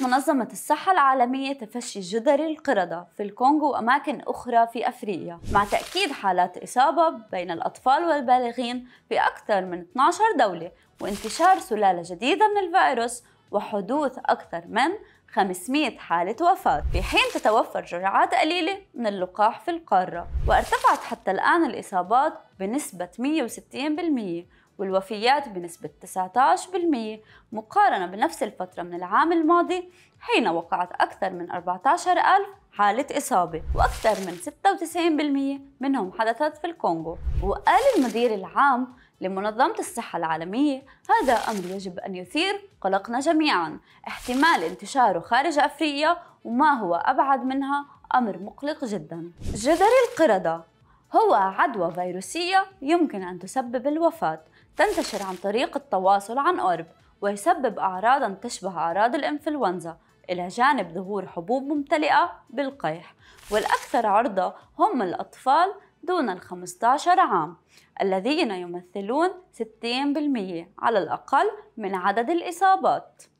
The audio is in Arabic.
قامت منظمة الصحة العالمية تفشي جذري القردة في الكونغو وأماكن أخرى في أفريقيا مع تأكيد حالات إصابة بين الأطفال والبالغين في أكثر من 12 دولة وانتشار سلالة جديدة من الفيروس وحدوث أكثر من 500 حالة وفاة في حين تتوفر جرعات قليلة من اللقاح في القارة وارتفعت حتى الآن الإصابات بنسبة 160% والوفيات بنسبة 19% مقارنة بنفس الفترة من العام الماضي حين وقعت أكثر من 14,000 حالة إصابة وأكثر من 96% منهم حدثت في الكونغو وقال المدير العام لمنظمة الصحة العالمية هذا أمر يجب أن يثير قلقنا جميعا احتمال انتشاره خارج أفريقيا وما هو أبعد منها أمر مقلق جدا جدر القردة هو عدوى فيروسية يمكن أن تسبب الوفاة تنتشر عن طريق التواصل عن قرب ويسبب أعراضا تشبه أعراض الإنفلونزا إلى جانب ظهور حبوب ممتلئة بالقيح والأكثر عرضة هم الأطفال دون ال 15 عام الذين يمثلون 60% على الأقل من عدد الإصابات